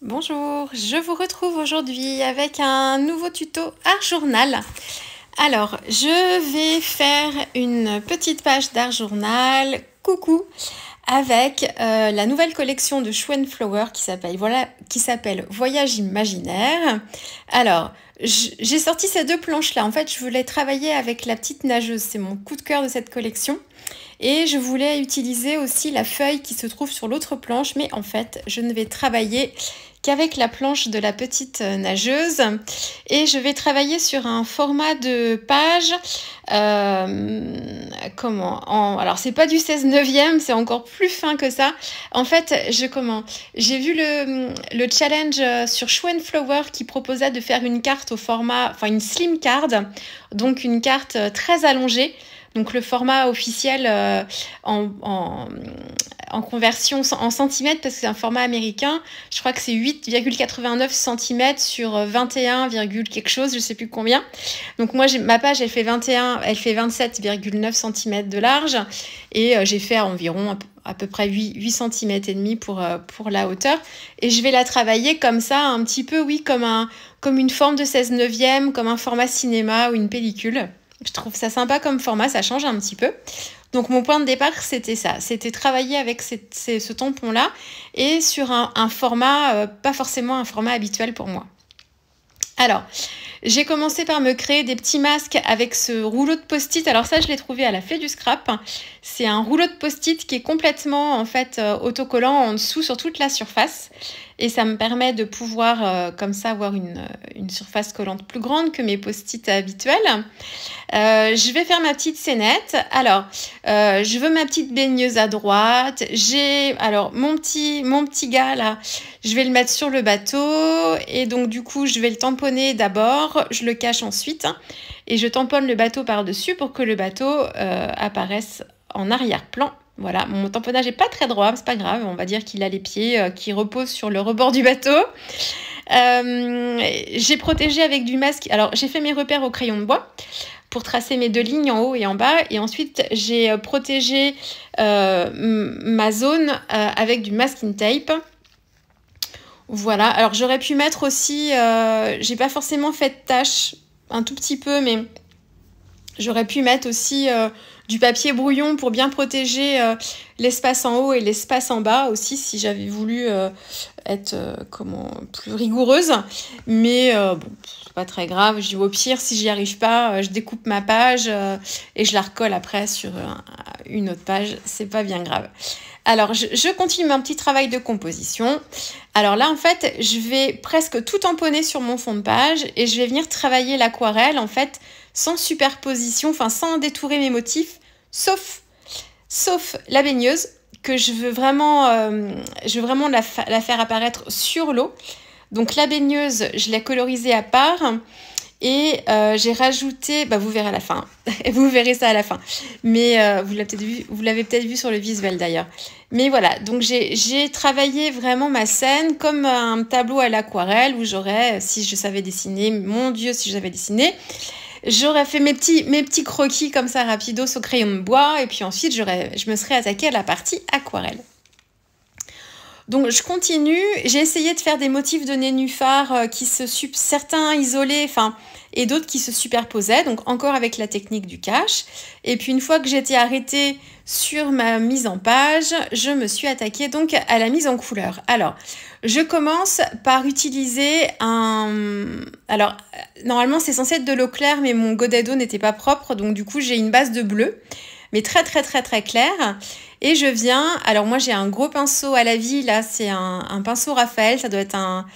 Bonjour, je vous retrouve aujourd'hui avec un nouveau tuto Art Journal. Alors, je vais faire une petite page d'Art Journal. Coucou avec euh, la nouvelle collection de Schwenflower qui s'appelle voilà qui s'appelle Voyage imaginaire. Alors j'ai sorti ces deux planches là. En fait, je voulais travailler avec la petite nageuse. C'est mon coup de cœur de cette collection. Et je voulais utiliser aussi la feuille qui se trouve sur l'autre planche, mais en fait, je ne vais travailler qu'avec la planche de la petite euh, nageuse. Et je vais travailler sur un format de page. Euh, comment en, Alors c'est pas du 16 9e c'est encore plus fin que ça. En fait, je comment J'ai vu le, challenge euh, sur Flower qui proposait de faire une carte au format, enfin une slim card, donc une carte euh, très allongée. Donc le format officiel euh, en, en conversion en centimètres parce que c'est un format américain. Je crois que c'est 8,89 cm sur 21, euh, quelque chose, je ne sais plus combien. Donc moi, ma page, elle fait elle fait 27,9 cm de large et euh, j'ai fait environ à peu, près 8, 8 cm et demi euh, pour, la hauteur. Et je vais la travailler comme ça, un petit peu, oui, comme, un, comme une forme de 16 neuvième, comme un format cinéma ou une pellicule. Je trouve ça sympa comme format, ça change un petit peu. Donc mon point de départ, c'était ça, c'était travailler avec ce tampon-là et sur un, format, euh, pas forcément un format habituel pour moi. Alors, j'ai commencé par me créer des petits masques avec ce rouleau de post-it. Alors ça, je l'ai trouvé à la Fée du Scrap. C'est un rouleau de post-it qui est complètement en fait euh, autocollant en dessous sur toute la surface. Et ça me permet de pouvoir euh, comme ça avoir une, surface collante plus grande que mes post-it habituels. Euh, je vais faire ma petite scénette. Alors, euh, je veux ma petite baigneuse à droite. J'ai alors mon petit, mon petit gars là, je vais le mettre sur le bateau. Et donc du coup, je vais le tamponner d'abord, je le cache ensuite. Hein. et je tamponne le bateau par-dessus pour que le bateau apparaisse en arrière-plan voilà, mon tamponnage est pas très droit, c'est pas grave. On va dire qu'il a les pieds euh, qui reposent sur le rebord du bateau. Euh, j'ai protégé avec du masque. Alors, j'ai fait mes repères au crayon de bois pour tracer mes deux lignes en haut et en bas. Et ensuite, j'ai euh, protégé ma zone avec du masking tape. Voilà. Alors, j'aurais pu mettre aussi. j'ai pas forcément fait de tâche un tout petit peu, mais j'aurais pu mettre aussi du papier brouillon pour bien protéger euh, l'espace en haut et l'espace en bas aussi si j'avais voulu euh, être euh, comment plus rigoureuse. Mais bon, c'est pas très grave. Je dis au pire, si j'y arrive pas, je découpe ma page et je la recolle après sur une autre page. C'est pas bien grave. Alors, je, je continue mon petit travail de composition. Alors là, en fait, je vais presque tout tamponner sur mon fond de page et je vais venir travailler l'aquarelle, en fait, sans superposition, enfin sans détourer mes motifs, sauf, sauf la baigneuse que je veux vraiment, euh, je veux vraiment la, faire apparaître sur l'eau. Donc la baigneuse, je l'ai colorisée à part. Et euh, j'ai rajouté, bah vous verrez à la fin, vous verrez ça à la fin, mais euh, vous l'avez peut-être vu, vous l'avez peut-être vu sur le visuel d'ailleurs. Mais voilà, donc j'ai travaillé vraiment ma scène comme un tableau à l'aquarelle où j'aurais, si je savais dessiner, mon Dieu, si je savais dessiner, J'aurais fait mes petits, mes petits croquis comme ça rapidos au crayon de bois et puis ensuite je me serais attaqué à la partie aquarelle. Donc je continue, j'ai essayé de faire des motifs de nénuphars, euh, qui se certains isolés, enfin et d'autres qui se superposaient, donc encore avec la technique du cache. Et puis une fois que j'étais arrêtée sur ma mise en page, je me suis attaquée donc à la mise en couleur. Alors, je commence par utiliser un... Alors, euh, normalement c'est censé être de l'eau claire, mais mon godet n'était pas propre, donc du coup j'ai une base de bleu, mais très très très très claire. Et je viens, alors moi j'ai un gros pinceau à la vie, là c'est un, pinceau Raphaël, ça doit être un,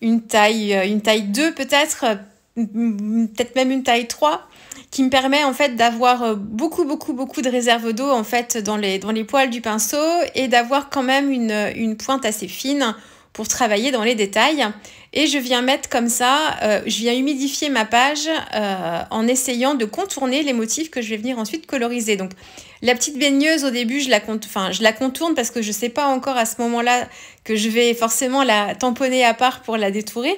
une taille euh, une taille 2 peut-être, euh, peut-être même une taille 3 qui me permet en fait d'avoir euh, beaucoup beaucoup beaucoup de réserves d'eau en fait dans les dans les poils du pinceau et d'avoir quand même une, une pointe assez fine pour travailler dans les détails. Et je viens mettre comme ça, euh, je viens humidifier ma page euh, en essayant de contourner les motifs que je vais venir ensuite coloriser. Donc la petite baigneuse au début, je la, enfin, je la contourne parce que je ne sais pas encore à ce moment-là que je vais forcément la tamponner à part pour la détourer.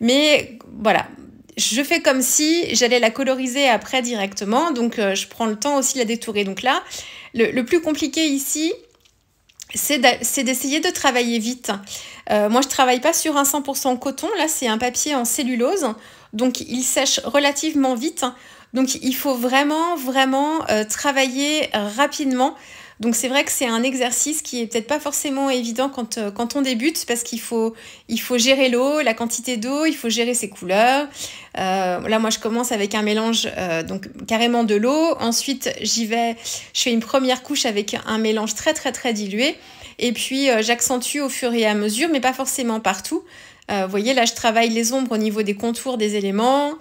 Mais voilà, je fais comme si j'allais la coloriser après directement, donc euh, je prends le temps aussi de la détourer. Donc là, le plus compliqué ici, c'est d'essayer de travailler vite. Euh, moi, je travaille pas sur un 100% coton. Là, c'est un papier en cellulose. Donc, il sèche relativement vite. Donc, il faut vraiment, vraiment euh, travailler rapidement donc c'est vrai que c'est un exercice qui est peut-être pas forcément évident euh, quand, on débute parce qu'il faut, il faut gérer l'eau, la quantité d'eau, il faut gérer ses couleurs. Euh, là moi je commence avec un mélange euh, donc carrément de l'eau. Ensuite j'y vais, je fais une première couche avec un mélange très très très dilué. Et puis j'accentue au fur et à mesure, mais pas forcément partout. Euh, vous voyez, là, je travaille les ombres au niveau des contours des éléments.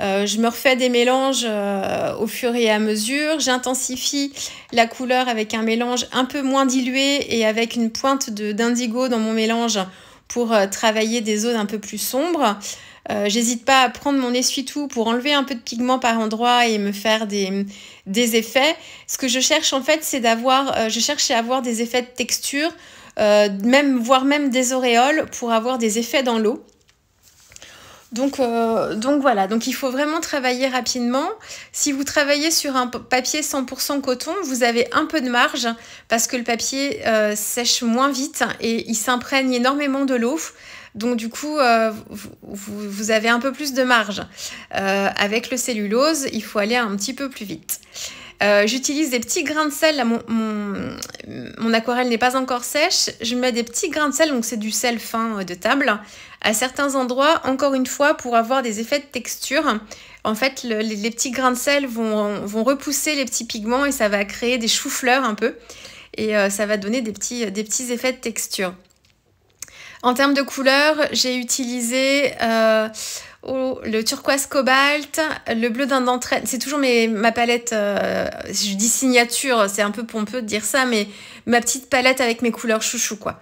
Euh, je me refais des mélanges euh, au fur et à mesure. J'intensifie la couleur avec un mélange un peu moins dilué et avec une pointe d'indigo dans mon mélange pour travailler des zones un peu plus sombres. J'hésite pas à prendre mon essuie-tout pour enlever un peu de pigment par endroit et me faire des, effets. Ce que je cherche en fait, c'est d'avoir, je cherche à avoir des effets de texture euh, même, voire même des auréoles pour avoir des effets dans l'eau. Donc, euh, donc voilà, donc il faut vraiment travailler rapidement. Si vous travaillez sur un papier 100% coton, vous avez un peu de marge parce que le papier euh, sèche moins vite et il s'imprègne énormément de l'eau. Donc du coup, vous, vous, avez un peu plus de marge. avec le cellulose, il faut aller un petit peu plus vite. Euh, j'utilise des petits grains de sel. Là, mon, aquarelle n'est pas encore sèche. Je mets des petits grains de sel, donc c'est du sel fin euh, de table, à certains endroits, encore une fois, pour avoir des effets de texture. En fait, les, petits grains de sel vont, repousser les petits pigments et ça va créer des choux-fleurs un peu. Et euh, ça va donner des petits, des petits effets de texture. En termes de couleurs, j'ai utilisé oh, le turquoise cobalt, le bleu d'un d'entraîne. C'est toujours ma palette, euh, je dis signature, c'est un peu pompeux de dire ça, mais ma petite palette avec mes couleurs chouchou, quoi.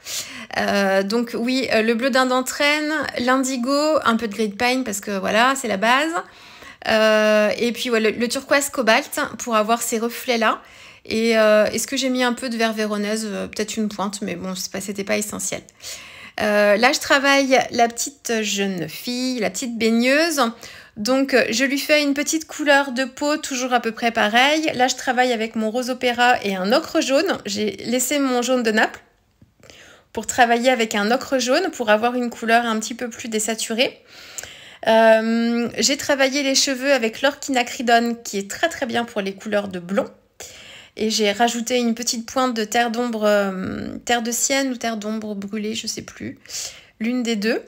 Euh, donc oui, euh, le bleu d'un d'entraîne, l'indigo, un peu de grid pine parce que voilà, c'est la base. et puis le, turquoise cobalt pour avoir ces reflets-là. Et est-ce que j'ai mis un peu de vert véronèse, Peut-être une pointe, mais bon, c'était pas essentiel. Euh, là, je travaille la petite jeune fille, la petite baigneuse. Donc, euh, je lui fais une petite couleur de peau, toujours à peu près pareil. Là, je travaille avec mon rose opéra et un ocre jaune. J'ai laissé mon jaune de Naples pour travailler avec un ocre jaune pour avoir une couleur un petit peu plus désaturée. Euh, j'ai travaillé les cheveux avec l'orchinacridone qui est très très bien pour les couleurs de blond et j'ai rajouté une petite pointe de terre d'ombre, euh, terre de sienne ou terre d'ombre brûlée, je sais plus, l'une des deux.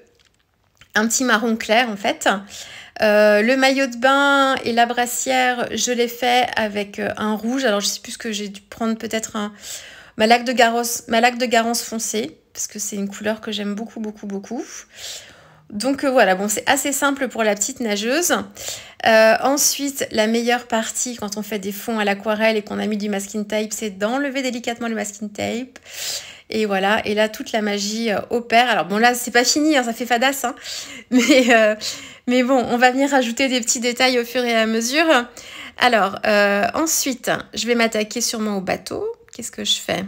Un petit marron clair en fait. Euh, le maillot de bain et la brassière, je l'ai fait avec euh, un rouge. Alors je sais plus ce que j'ai dû prendre, peut-être un ma de garance, ma laque de garance foncée parce que c'est une couleur que j'aime beaucoup beaucoup beaucoup. Donc euh, voilà, bon, c'est assez simple pour la petite nageuse. Euh, ensuite, la meilleure partie quand on fait des fonds à l'aquarelle et qu'on a mis du masking tape, c'est d'enlever délicatement le masking tape. Et voilà, et là, toute la magie euh, opère. Alors bon, là, c'est pas fini, hein, ça fait fadasse, hein. mais, mais bon, on va venir rajouter des petits détails au fur et à mesure. Alors, ensuite, je vais m'attaquer sûrement au bateau. Qu'est-ce que je fais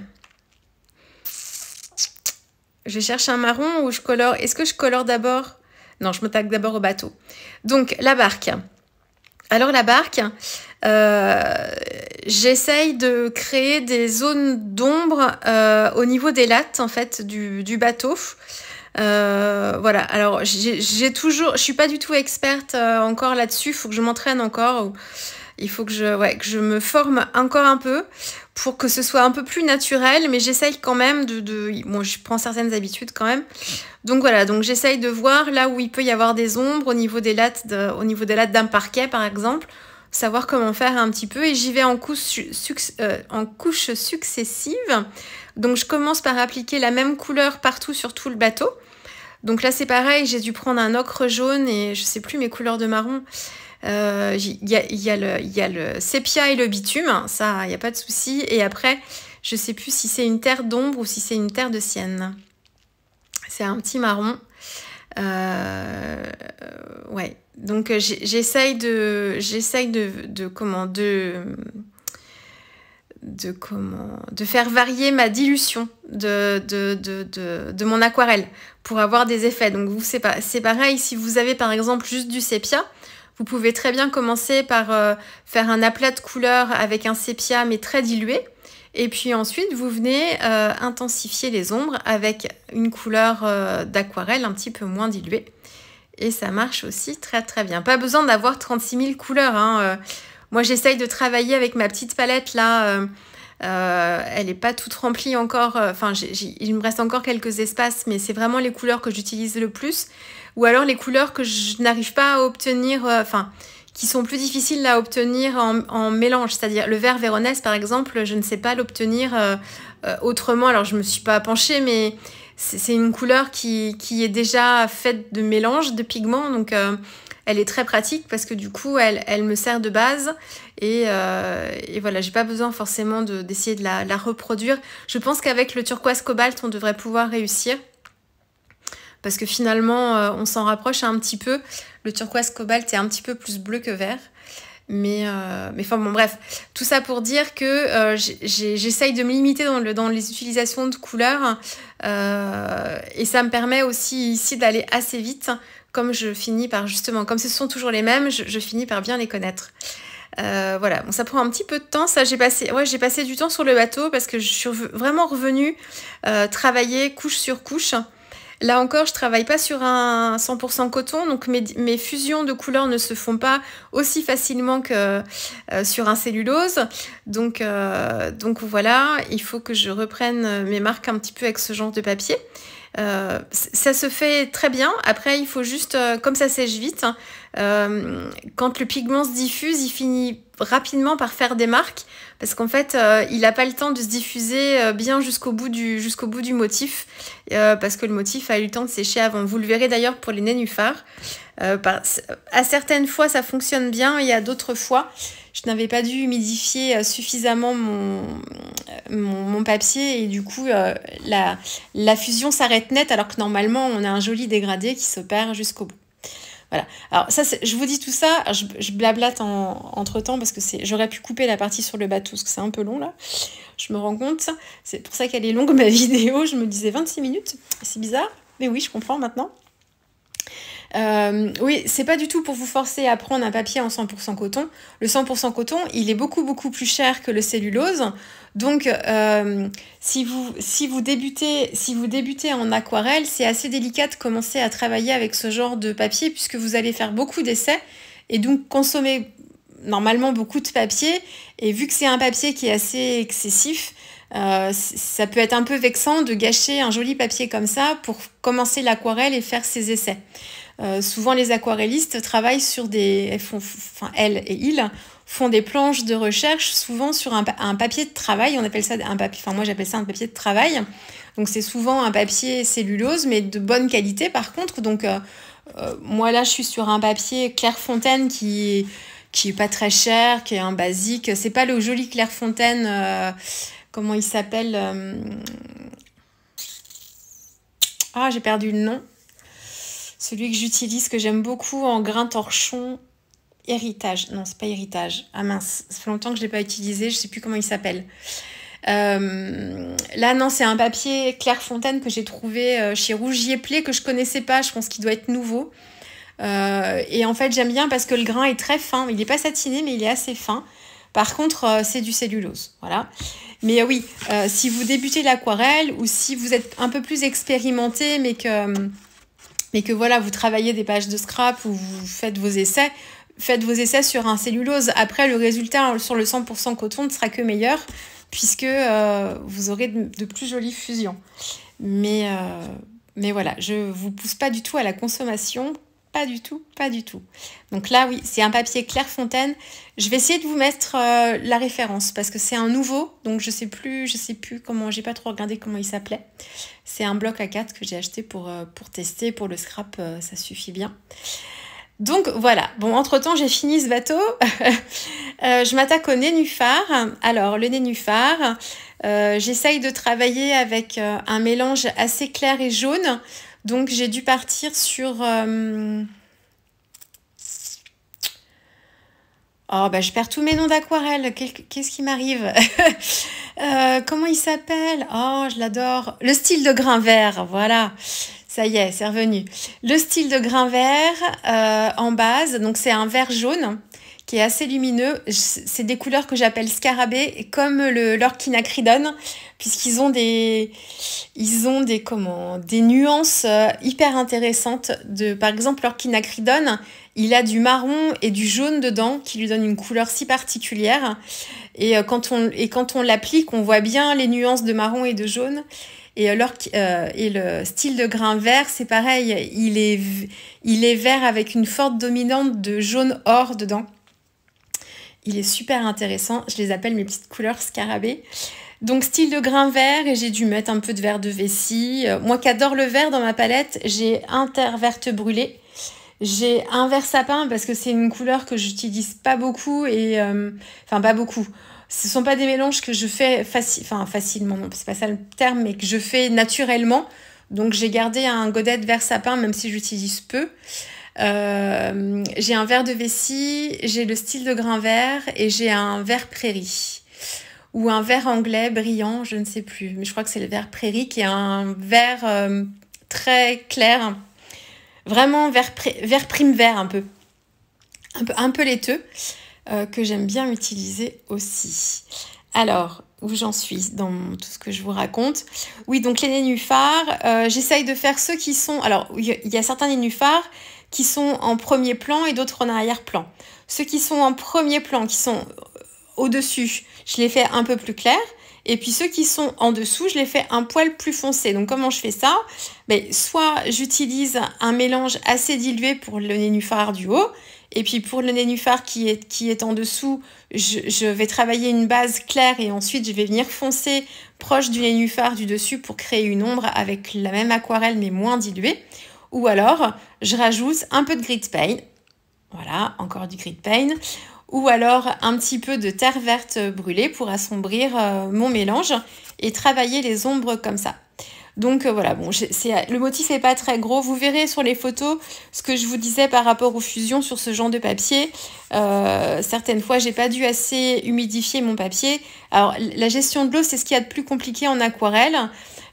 je cherche un marron ou je colore Est-ce que je colore d'abord Non, je m'attaque d'abord au bateau. Donc, la barque. Alors, la barque, euh, j'essaye de créer des zones d'ombre euh, au niveau des lattes, en fait, du, bateau. Euh, voilà, alors j'ai toujours, je suis pas du tout experte encore là-dessus, il faut que je m'entraîne encore, il faut que je, ouais, que je me forme encore un peu pour que ce soit un peu plus naturel, mais j'essaye quand même de, de, Bon, je prends certaines habitudes quand même. Donc voilà, donc j'essaye de voir là où il peut y avoir des ombres au niveau des lattes, au niveau des lattes d'un parquet par exemple, savoir comment faire un petit peu, et j'y vais en, couche, euh, en couches successives. Donc je commence par appliquer la même couleur partout sur tout le bateau. Donc là c'est pareil, j'ai dû prendre un ocre jaune et je sais plus mes couleurs de marron. Euh, il y, a, le, sépia et le bitume, ça, il n'y a pas de souci. Et après, je ne sais plus si c'est une terre d'ombre ou si c'est une terre de sienne. C'est un petit marron. Euh, ouais. Donc euh, j'essaye de, j'essaye de, comment, de, comment de faire varier ma dilution de, mon aquarelle pour avoir des effets. Donc vous c'est c'est pareil si vous avez par exemple juste du sépia, vous pouvez très bien commencer par euh, faire un aplat de couleur avec un sépia mais très dilué. Et puis ensuite, vous venez euh, intensifier les ombres avec une couleur euh, d'aquarelle un petit peu moins diluée. Et ça marche aussi très très bien. Pas besoin d'avoir 36 000 couleurs. Hein, moi, j'essaye de travailler avec ma petite palette là. elle n'est pas toute remplie encore. Enfin, il me reste encore quelques espaces, mais c'est vraiment les couleurs que j'utilise le plus ou alors les couleurs que je n'arrive pas à obtenir, euh, enfin, qui sont plus difficiles à obtenir en, mélange. C'est-à-dire le vert véronèse, par exemple, je ne sais pas l'obtenir euh, euh, autrement. Alors je ne me suis pas penchée, mais c'est une couleur qui, est déjà faite de mélange de pigments. Donc elle est très pratique parce que du coup, elle, me sert de base. Et, voilà, voilà, n'ai pas besoin forcément d'essayer de, la reproduire. Je pense qu'avec le turquoise cobalt, on devrait pouvoir réussir parce que finalement euh, on s'en rapproche un petit peu. Le turquoise cobalt est un petit peu plus bleu que vert. Mais, euh, mais enfin bon bref, tout ça pour dire que euh, j'essaye de me limiter dans, dans les utilisations de couleurs et ça me permet aussi ici d'aller assez vite comme je finis par justement, comme ce sont toujours les mêmes, je, finis par bien les connaître. voilà, bon, ça prend un petit peu de temps. Ça, j'ai passé, ouais, j'ai passé du temps sur le bateau parce que je suis vraiment revenue travailler couche sur couche. Là encore, je travaille pas sur un 100% coton, donc mes, fusions de couleurs ne se font pas aussi facilement que euh, sur un cellulose. Euh, donc, voilà, il faut que je reprenne euh, mes marques un petit peu avec ce genre de papier. ça se fait très bien. Après, il faut juste, comme ça sèche vite, hein, quand le pigment se diffuse, il finit rapidement par faire des marques parce qu'en fait, euh, il n'a pas le temps de se diffuser euh, bien jusqu'au bout, du, jusqu'au bout du motif, euh, parce que le motif a eu le temps de sécher avant. Vous le verrez d'ailleurs pour les nénuphars. à certaines fois, ça fonctionne bien, et à d'autres fois, je n'avais pas dû humidifier suffisamment mon, mon, mon, papier, et du coup, la, la fusion s'arrête net, alors que normalement, on a un joli dégradé qui s'opère jusqu'au bout. Voilà. Alors ça, je vous dis tout ça, je, blablate en, entre temps parce que j'aurais pu couper la partie sur le bateau parce que c'est un peu long là. Je me rends compte, c'est pour ça qu'elle est longue ma vidéo. Je me disais 26 minutes, c'est bizarre, mais oui, je comprends maintenant. Euh, oui, c'est pas du tout pour vous forcer à prendre un papier en 100% coton. Le 100% coton, il est beaucoup beaucoup plus cher que le cellulose. Donc, euh, si, vous, si, vous débutez, si vous débutez en aquarelle, c'est assez délicat de commencer à travailler avec ce genre de papier puisque vous allez faire beaucoup d'essais et donc consommer normalement beaucoup de papier. Et vu que c'est un papier qui est assez excessif, euh, ça peut être un peu vexant de gâcher un joli papier comme ça pour commencer l'aquarelle et faire ses essais. Euh, souvent, les aquarellistes travaillent sur des. Elles, elles et ils font des planches de recherche, souvent sur un, papier de travail. On appelle ça un papier. Enfin, moi, j'appelle ça un papier de travail. Donc, c'est souvent un papier cellulose, mais de bonne qualité, par contre. Donc, euh, euh, moi, là, je suis sur un papier Clairefontaine qui qui est pas très cher, qui est un basique. C'est pas le joli Clairefontaine. comment il s'appelle Ah, j'ai perdu le nom. Celui que j'utilise, que j'aime beaucoup en grain torchon, héritage. Non, c'est pas héritage. Ah mince, ça fait longtemps que je ne l'ai pas utilisé, je sais plus comment il s'appelle. Euh, là, non, c'est un papier Claire Fontaine que j'ai trouvé euh, chez Rougier Play que je connaissais pas. Je pense qu'il doit être nouveau. Euh, et en fait, j'aime bien parce que le grain est très fin. Il n'est pas satiné, mais il est assez fin. Par contre, c'est du cellulose. Voilà. Mais oui, si vous débutez l'aquarelle ou si vous êtes un peu plus expérimenté, mais que mais que voilà, vous travaillez des pages de scrap ou vous faites vos essais, faites vos essais sur un cellulose. Après, le résultat sur le 100% coton ne sera que meilleur puisque euh, vous aurez de, plus jolies fusions. Mais, euh, mais voilà, je ne vous pousse pas du tout à la consommation pas du tout, pas du tout. Donc là, oui, c'est un papier Clairefontaine. Je vais essayer de vous mettre euh, la référence parce que c'est un nouveau, donc je sais plus, je sais plus comment, j'ai pas trop regardé comment il s'appelait. C'est un bloc à 4 que j'ai acheté pour, euh, pour tester, pour le scrap, euh, ça suffit bien. Donc voilà, bon, entre-temps, j'ai fini ce bateau. je m'attaque au nénuphar. Alors, le nénuphar, j'essaye de travailler avec un mélange assez clair et jaune donc j'ai dû partir sur... Euh, oh bah je perds tous mes noms d'aquarelle. Qu'est-ce qui m'arrive euh, Comment il s'appelle Oh je l'adore. Le style de grain vert, voilà. Ça y est, c'est revenu. Le style de grain vert euh, en base, donc c'est un vert jaune qui est assez lumineux. C'est des couleurs que j'appelle scarabées, comme le, puisqu'ils ont des, ils ont des, comment, des nuances euh, hyper intéressantes. De, par exemple, l'orchinacridone, il a du marron et du jaune dedans qui lui donne une couleur si particulière. Et euh, quand on, et quand on l'applique, on voit bien les nuances de marron et de jaune. Et, euh, l'or et le style de grain vert, c'est pareil, il est, il est vert avec une forte dominante de jaune or dedans. Il est super intéressant. Je les appelle mes petites couleurs scarabées. Donc style de grain vert et j'ai dû mettre un peu de vert de vessie. Euh, moi qui adore le vert dans ma palette, j'ai un terre verte brûlée. J'ai un vert sapin parce que c'est une couleur que j'utilise pas beaucoup et... Euh, enfin pas beaucoup. Ce sont pas des mélanges que je fais facilement, non, c'est pas ça le terme, mais que je fais naturellement. Donc j'ai gardé un godet vert sapin même si j'utilise peu. Euh, j'ai un verre de vessie, j'ai le style de grain vert et j'ai un verre prairie. Ou un verre anglais brillant, je ne sais plus. Mais je crois que c'est le verre prairie qui est un verre euh, très clair. Vraiment vert, vert prime vert un peu. Un peu, laiteux. Euh, que j'aime bien utiliser aussi. Alors, où j'en suis dans tout ce que je vous raconte. Oui, donc les nénuphars, j'essaye de faire ceux qui sont... Alors, il y, y a certains nénuphars qui sont en premier plan et d'autres en arrière-plan. Ceux qui sont en premier plan, qui sont euh, au-dessus, je les fais un peu plus clairs. Et puis ceux qui sont en dessous, je les fais un poil plus foncé. Donc comment je fais ça ben, Soit j'utilise un mélange assez dilué pour le nénuphar du haut. Et puis pour le nénuphar qui est, en dessous, je, je vais travailler une base claire et ensuite je vais venir foncer proche du nénuphar du dessus pour créer une ombre avec la même aquarelle mais moins diluée. Ou alors, je rajoute un peu de grid pain, Voilà, encore du grid pain, Ou alors un petit peu de terre verte brûlée pour assombrir euh, mon mélange et travailler les ombres comme ça. Donc euh, voilà, bon, le motif n'est pas très gros. Vous verrez sur les photos ce que je vous disais par rapport aux fusions sur ce genre de papier. Euh, certaines fois, j'ai pas dû assez humidifier mon papier. Alors la gestion de l'eau, c'est ce qu'il y a de plus compliqué en aquarelle.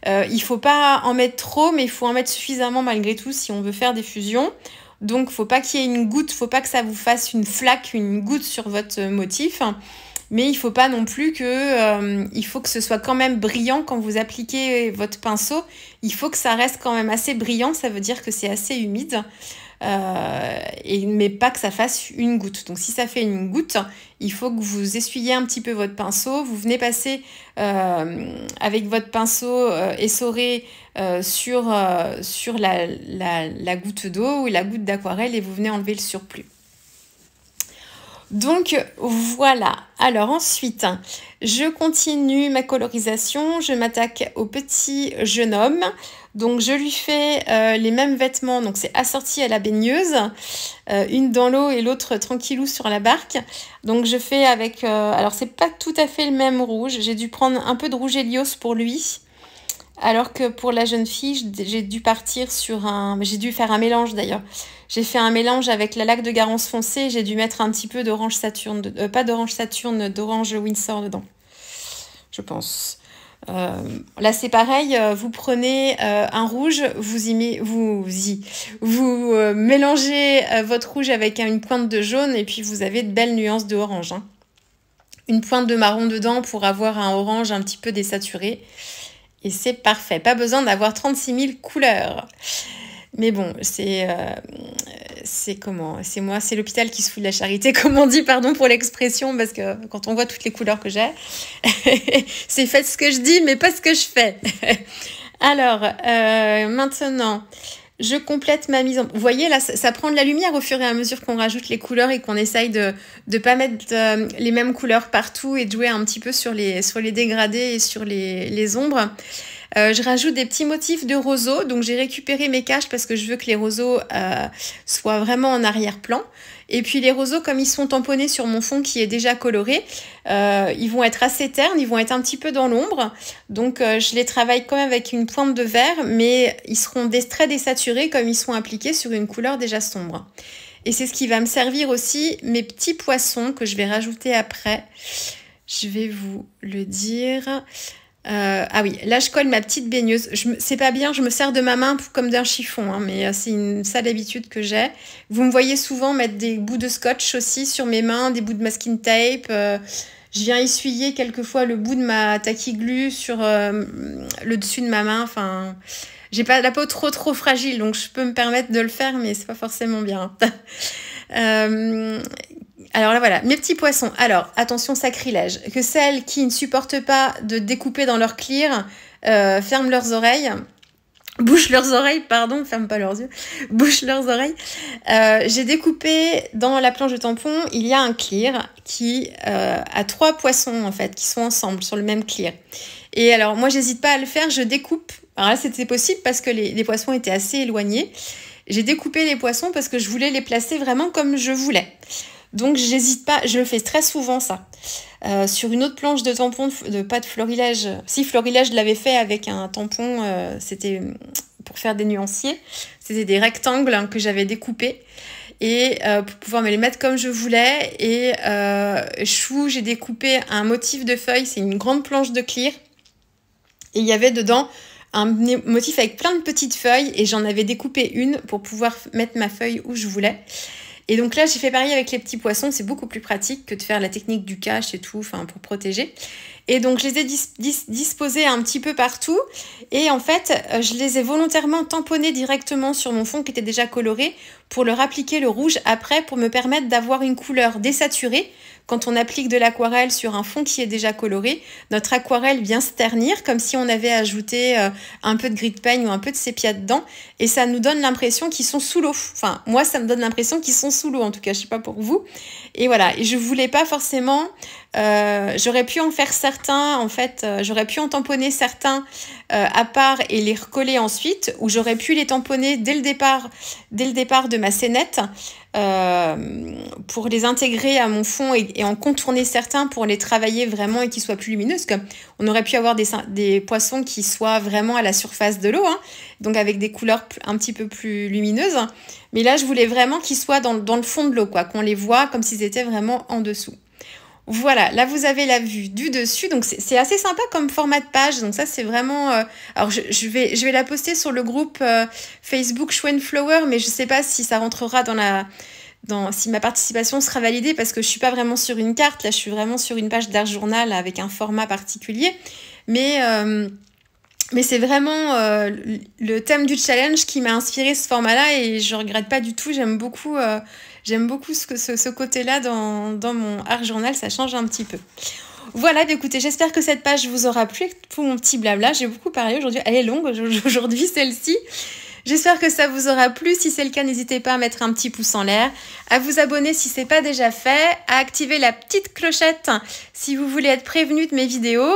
Il euh, il faut pas en mettre trop, mais il faut en mettre suffisamment malgré tout si on veut faire des fusions. Donc faut pas qu'il y ait une goutte, faut pas que ça vous fasse une flaque, une goutte sur votre motif. Mais il faut pas non plus que euh, il faut que ce soit quand même brillant quand vous appliquez votre pinceau. Il faut que ça reste quand même assez brillant, ça veut dire que c'est assez humide. Euh, et, mais pas que ça fasse une goutte. Donc si ça fait une goutte, il faut que vous essuyez un petit peu votre pinceau, vous venez passer euh, avec votre pinceau euh, essoré sur, sur la goutte d'eau ou la goutte d'aquarelle et vous venez enlever le surplus. Donc voilà, alors ensuite, je continue ma colorisation, je m'attaque au petit jeune homme. Donc je lui fais euh, les mêmes vêtements, donc c'est assorti à la baigneuse, euh, une dans l'eau et l'autre tranquillou sur la barque. Donc je fais avec, euh, alors c'est pas tout à fait le même rouge, j'ai dû prendre un peu de rouge Helios pour lui, alors que pour la jeune fille j'ai dû partir sur un, j'ai dû faire un mélange d'ailleurs. J'ai fait un mélange avec la laque de Garance foncée, j'ai dû mettre un petit peu d'orange Saturne, pas d'orange Saturne, d'orange Windsor dedans, je pense. Euh, là, c'est pareil, euh, vous prenez euh, un rouge, vous y, vous, y, vous mélangez votre rouge avec une pointe de jaune et puis vous avez de belles nuances de orange. Hein. Une pointe de marron dedans pour avoir un orange un petit peu désaturé. Et c'est parfait. Pas besoin d'avoir 36 000 couleurs. Mais bon, c'est c'est comment C'est moi, c'est l'hôpital qui se fout de la charité, comme on dit, pardon pour l'expression, parce que quand on voit toutes les couleurs que j'ai, c'est fait ce que je dis, mais pas ce que je fais. Alors, euh, maintenant, je complète ma mise en... Vous voyez, là, ça, prend de la lumière au fur et à mesure qu'on rajoute les couleurs et qu'on essaye de ne pas mettre euh, les mêmes couleurs partout et de jouer un petit peu sur les, sur les dégradés et sur les, les ombres. Euh, je rajoute des petits motifs de roseaux. Donc j'ai récupéré mes caches parce que je veux que les roseaux euh, soient vraiment en arrière-plan. Et puis les roseaux, comme ils sont tamponnés sur mon fond qui est déjà coloré, euh, ils vont être assez ternes, ils vont être un petit peu dans l'ombre. Donc je les travaille quand même avec une pointe de vert, mais ils seront très désaturés comme ils sont appliqués sur une couleur déjà sombre. Et c'est ce qui va me servir aussi mes petits poissons que je vais rajouter après. Je vais vous le dire. Euh, ah oui, là je colle ma petite baigneuse. C'est pas bien, je me sers de ma main comme d'un chiffon, hein, mais euh, c'est une sale habitude que j'ai. Vous me voyez souvent mettre des bouts de scotch aussi sur mes mains, des bouts de masking tape. Euh, je viens essuyer quelquefois le bout de ma taquiglue sur le dessus de ma main. Enfin, j'ai pas la peau trop trop fragile, donc je peux me permettre de le faire, mais c'est pas forcément bien. Alors là voilà, mes petits poissons. Alors attention sacrilège, que celles qui ne supportent pas de découper dans leur clear euh, ferment leurs oreilles. bouchent leurs oreilles, pardon, ferme pas leurs yeux, bouche leurs oreilles. Euh, j'ai découpé dans la planche de tampon, il y a un clear qui euh, a trois poissons en fait, qui sont ensemble sur le même clear. Et alors moi j'hésite pas à le faire, je découpe. Alors là c'était possible parce que les, les poissons étaient assez éloignés. J'ai découpé les poissons parce que je voulais les placer vraiment comme je voulais. Donc j'hésite pas, je le fais très souvent ça. Euh, sur une autre planche de tampon, de, pas de florilège. Si florilège, je l'avais fait avec un tampon, euh, c'était pour faire des nuanciers. C'était des rectangles hein, que j'avais découpés et euh, pour pouvoir me les mettre comme je voulais. Et chou, j'ai découpé un motif de feuilles. c'est une grande planche de clear. Et il y avait dedans un motif avec plein de petites feuilles et j'en avais découpé une pour pouvoir mettre ma feuille où je voulais. Et donc là, j'ai fait pareil avec les petits poissons. C'est beaucoup plus pratique que de faire la technique du cache et tout, enfin, pour protéger. Et donc, je les ai disposés un petit peu partout. Et en fait, euh, je les ai volontairement tamponnés directement sur mon fond qui était déjà coloré pour leur appliquer le rouge après pour me permettre d'avoir une couleur désaturée quand on applique de l'aquarelle sur un fond qui est déjà coloré, notre aquarelle vient se ternir comme si on avait ajouté euh, un peu de gris de peigne ou un peu de sépia dedans et ça nous donne l'impression qu'ils sont sous l'eau. Enfin, moi, ça me donne l'impression qu'ils sont sous l'eau, en tout cas, je sais pas pour vous. Et voilà, et je voulais pas forcément... Euh, j'aurais pu en faire certains, en fait, euh, j'aurais pu en tamponner certains à part et les recoller ensuite, ou j'aurais pu les tamponner dès le départ, dès le départ de ma scénette. Euh, pour les intégrer à mon fond et, en contourner certains pour les travailler vraiment et qu'ils soient plus lumineux. Parce on aurait pu avoir des, poissons qui soient vraiment à la surface de l'eau, hein, donc avec des couleurs un petit peu plus lumineuses. Mais là, je voulais vraiment qu'ils soient dans, dans le fond de l'eau, quoi, qu'on les voit comme s'ils étaient vraiment en dessous. Voilà, là vous avez la vue du dessus, donc c'est assez sympa comme format de page, donc ça c'est vraiment... Euh, alors je, vais, je vais la poster sur le groupe euh, Facebook Schwenflower, mais je ne sais pas si ça rentrera dans la... Dans, si ma participation sera validée, parce que je ne suis pas vraiment sur une carte, là je suis vraiment sur une page d'art journal avec un format particulier, mais... Euh, mais c'est vraiment euh, le thème du challenge qui m'a inspiré ce format-là et je regrette pas du tout. J'aime beaucoup, euh, j'aime beaucoup ce, côté-là dans, mon art journal. Ça change un petit peu. Voilà, bah, écoutez, j'espère que cette page vous aura plu pour mon petit blabla. J'ai beaucoup parlé aujourd'hui. Elle est longue aujourd'hui, celle-ci. J'espère que ça vous aura plu. Si c'est le cas, n'hésitez pas à mettre un petit pouce en l'air, à vous abonner si ce n'est pas déjà fait, à activer la petite clochette si vous voulez être prévenu de mes vidéos.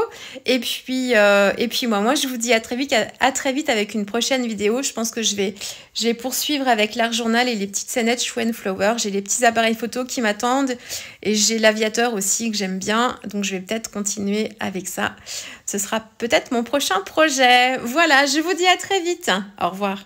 Et puis, euh, et puis moi, moi, je vous dis à très vite, à, très vite avec une prochaine vidéo. Je pense que je vais, je poursuivre avec l'art journal et les petites scénettes Schwen Flower. J'ai les petits appareils photos qui m'attendent et j'ai l'aviateur aussi que j'aime bien. Donc, je vais peut-être continuer avec ça. Ce sera peut-être mon prochain projet. Voilà, je vous dis à très vite. Au revoir.